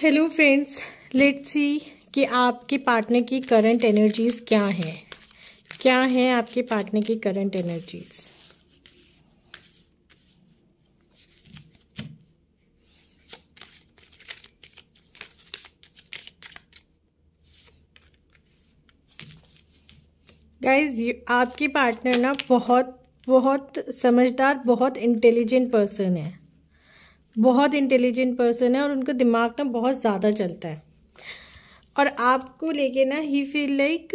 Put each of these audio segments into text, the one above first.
hello friends let's see कि आपके partner की करंट एनर्जीज क्या हैं क्या हैं आपके पार्टनर की करंट एनर्जीज़ गाइज आपके पार्टनर ना बहुत बहुत समझदार बहुत इंटेलिजेंट पर्सन है बहुत इंटेलिजेंट पर्सन है और उनका दिमाग ना बहुत ज़्यादा चलता है और आपको लेके ना ही feel like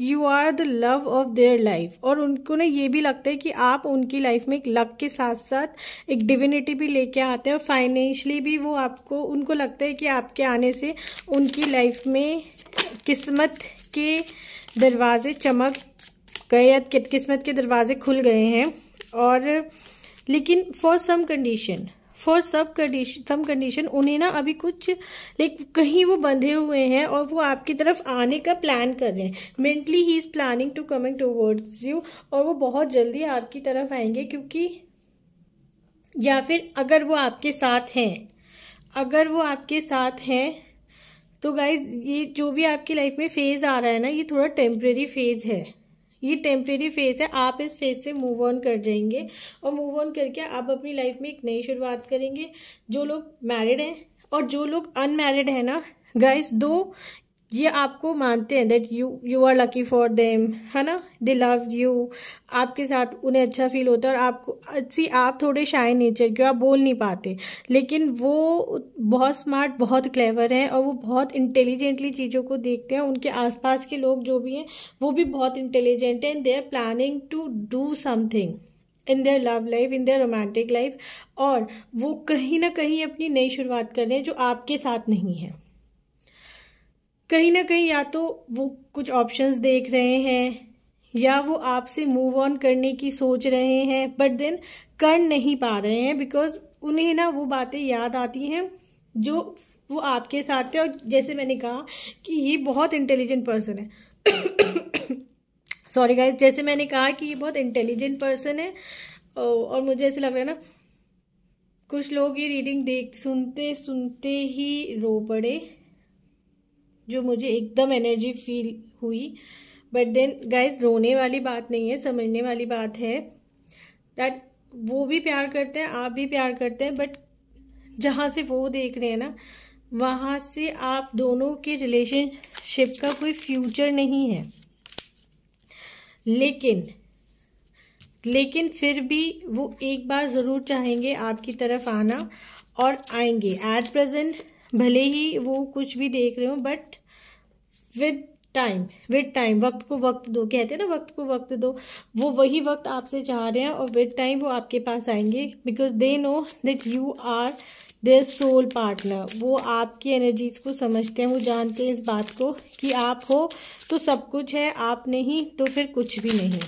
you are the love of their life और उनको ना ये भी लगता है कि आप उनकी लाइफ में एक लक के साथ साथ एक डिविनिटी भी लेके आते हैं और फाइनेंशली भी वो आपको उनको लगता है कि आपके आने से उनकी लाइफ में किस्मत के दरवाजे चमक गए या किस्मत के दरवाजे खुल गए हैं और लेकिन for some condition for sub condition some condition उन्हें ना अभी कुछ लाइक कहीं वो बंधे हुए हैं और वो आपकी तरफ आने का प्लान कर रहे हैं mentally he is planning to coming towards you और वो बहुत जल्दी आपकी तरफ आएंगे क्योंकि या फिर अगर वो आपके साथ हैं अगर वो आपके साथ हैं तो गाइज ये जो भी आपकी लाइफ में फेज़ आ रहा है ना ये थोड़ा टेम्प्रेरी फेज़ है ये टेम्प्रेरी फेज़ है आप इस फेज़ से मूव ऑन कर जाएंगे और मूव ऑन करके आप अपनी लाइफ में एक नई शुरुआत करेंगे जो लोग मैरिड हैं और जो लोग अनमैरिड हैं ना गाइस दो ये आपको मानते हैं that you you are lucky for them है ना दे लव यू आपके साथ उन्हें अच्छा फील होता है और आपको सी आप थोड़े शाय नेचर के आप बोल नहीं पाते लेकिन वो बहुत स्मार्ट बहुत क्लेवर हैं और वो बहुत इंटेलिजेंटली चीज़ों को देखते हैं उनके आसपास के लोग जो भी हैं वो भी बहुत इंटेलिजेंट हैं they are planning to do something in their love life in their romantic life और वो कहीं ना कहीं अपनी नई शुरुआत कर रहे हैं जो आपके साथ नहीं है कहीं ना कहीं या तो वो कुछ ऑप्शंस देख रहे हैं या वो आपसे मूव ऑन करने की सोच रहे हैं बट देन कर नहीं पा रहे हैं बिकॉज उन्हें ना वो बातें याद आती हैं जो वो आपके साथ थे और जैसे मैंने कहा कि ये बहुत इंटेलिजेंट पर्सन है सॉरी गाइस जैसे मैंने कहा कि ये बहुत इंटेलिजेंट पर्सन है और मुझे ऐसे लग रहा है ना कुछ लोग ये रीडिंग देख सुनते सुनते ही रो पड़े जो मुझे एकदम एनर्जी फील हुई बट देन गाइज रोने वाली बात नहीं है समझने वाली बात है दैट वो भी प्यार करते हैं आप भी प्यार करते हैं बट जहाँ से वो देख रहे हैं ना वहाँ से आप दोनों के रिलेशनशिप का कोई फ्यूचर नहीं है लेकिन लेकिन फिर भी वो एक बार ज़रूर चाहेंगे आपकी तरफ आना और आएंगे एट प्रेजेंट भले ही वो कुछ भी देख रहे हो but with time with time वक्त को वक्त दो कहते हैं ना वक्त को वक्त दो वो वही वक्त आपसे चाह रहे हैं और विद टाइम वो आपके पास आएंगे because they know that you are their soul partner वो आपकी एनर्जीज को समझते हैं वो जानते हैं इस बात को कि आप हो तो सब कुछ है आप नहीं तो फिर कुछ भी नहीं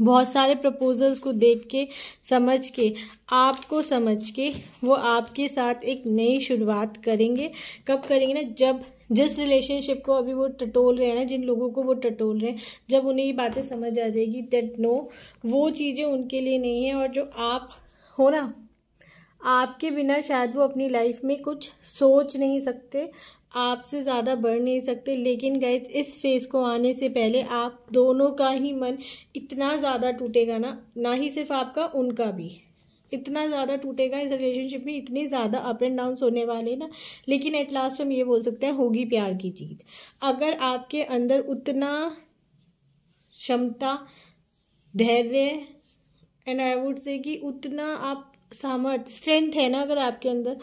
बहुत सारे प्रपोजल्स को देख के समझ के आपको समझ के वो आपके साथ एक नई शुरुआत करेंगे कब करेंगे ना जब जिस रिलेशनशिप को अभी वो टटोल रहे हैं ना जिन लोगों को वो टटोल रहे हैं जब उन्हें ये बातें समझ आ जाएगी डेट नो वो चीज़ें उनके लिए नहीं है और जो आप हो ना आपके बिना शायद वो अपनी लाइफ में कुछ सोच नहीं सकते आपसे ज़्यादा बढ़ नहीं सकते लेकिन गैस इस फेज़ को आने से पहले आप दोनों का ही मन इतना ज़्यादा टूटेगा ना ना ही सिर्फ आपका उनका भी इतना ज़्यादा टूटेगा इस रिलेशनशिप में इतने ज़्यादा अप एंड डाउन होने वाले ना लेकिन एट लास्ट हम ये बोल सकते हैं होगी प्यार की जीत अगर आपके अंदर उतना क्षमता धैर्य एंड आई वुड से कि उतना आप सामर्थ स्ट्रेंथ है ना अगर आपके अंदर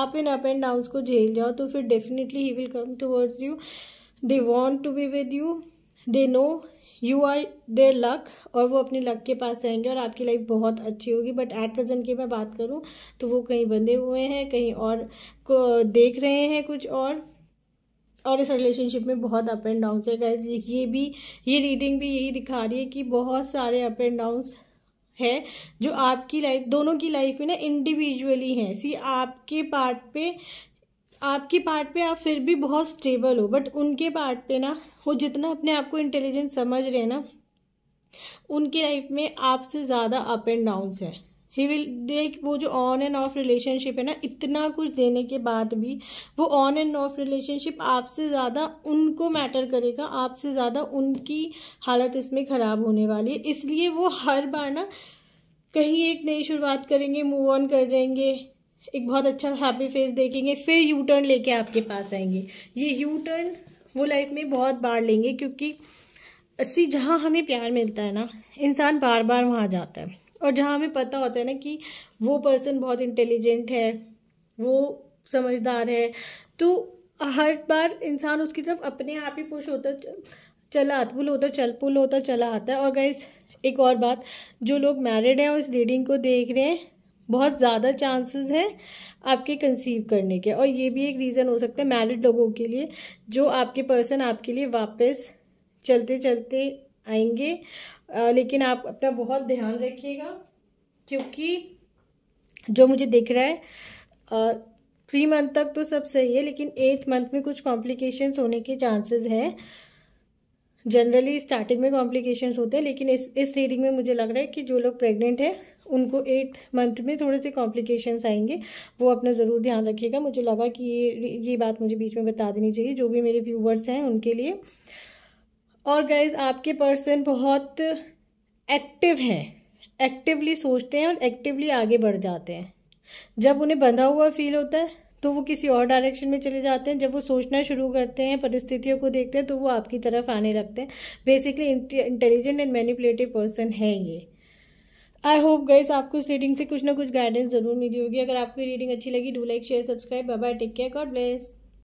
आप इन अप एंड डाउन्स को झेल जाओ तो फिर definitely he will come towards you they want to be with you they know you are their luck और वो अपने लक के पास जाएंगे और आपकी लाइफ बहुत अच्छी होगी बट एट प्रेजेंट की मैं बात करूँ तो वो कहीं बंधे हुए हैं कहीं और को देख रहे हैं कुछ और और इस रिलेशनशिप में बहुत अप एंड डाउन्स है गाइज ये भी ये रीडिंग भी यही दिखा रही है कि बहुत सारे अप एंड डाउन्स है जो आपकी लाइफ दोनों की लाइफ में ना इंडिविजुअली हैं सी आपके पार्ट पे आपके पार्ट पे आप फिर भी बहुत स्टेबल हो बट उनके पार्ट पे ना वो जितना अपने आप को इंटेलिजेंट समझ रहे हैं ना उनकी लाइफ में आपसे ज़्यादा अप एंड डाउन्स है ही विल देख वो जो ऑन एंड ऑफ रिलेशनशिप है ना इतना कुछ देने के बाद भी वो ऑन एंड ऑफ रिलेशनशिप आपसे ज़्यादा उनको मैटर करेगा आपसे ज़्यादा उनकी हालत इसमें ख़राब होने वाली है इसलिए वो हर बार ना कहीं एक नई शुरुआत करेंगे मूव ऑन कर देंगे एक बहुत अच्छा हैप्पी फेस देखेंगे फिर यू टर्न लेके आपके पास आएंगे ये यू टर्न वो लाइफ में बहुत बार लेंगे क्योंकि सी जहाँ हमें प्यार मिलता है ना इंसान बार बार वहाँ जाता है और जहाँ हमें पता होता है ना कि वो पर्सन बहुत इंटेलिजेंट है वो समझदार है तो हर बार इंसान उसकी तरफ अपने आप ही पुश होता चला पुल होता चल पुल होता चला आता है और गैस एक और बात जो लोग मैरिड हैं और इस रीडिंग को देख रहे हैं बहुत ज़्यादा चांसेस हैं आपके कंसीव करने के और ये भी एक रीज़न हो सकता है मैरिड लोगों के लिए जो आपके पर्सन आपके लिए वापस चलते चलते आएंगे आ, लेकिन आप अपना बहुत ध्यान रखिएगा क्योंकि जो मुझे दिख रहा है आ, थ्री मंथ तक तो सब सही है लेकिन एट मंथ में कुछ कॉम्प्लिकेशंस होने के चांसेस हैं जनरली स्टार्टिंग में कॉम्प्लिकेशंस होते हैं लेकिन इस इस रीडिंग में मुझे लग रहा है कि जो लोग प्रेग्नेंट हैं उनको एट्थ मंथ में थोड़े से कॉम्प्लिकेशंस आएंगे वो अपना ज़रूर ध्यान रखिएगा मुझे लगा कि ये ये बात मुझे बीच में बता देनी चाहिए जो भी मेरे व्यूवर्स हैं उनके लिए और गाइज आपके पर्सन बहुत एक्टिव हैं एक्टिवली सोचते हैं और एक्टिवली आगे बढ़ जाते हैं जब उन्हें बंधा हुआ फील होता है तो वो किसी और डायरेक्शन में चले जाते हैं जब वो सोचना शुरू करते हैं परिस्थितियों को देखते हैं तो वो आपकी तरफ आने लगते हैं basically intelligent and manipulative person है ये आई होप गाइस आपको इस रीडिंग से कुछ ना कुछ गाइडेंस जरूर मिली होगी अगर आपको रीडिंग अच्छी लगी do like share subscribe bye take care God bless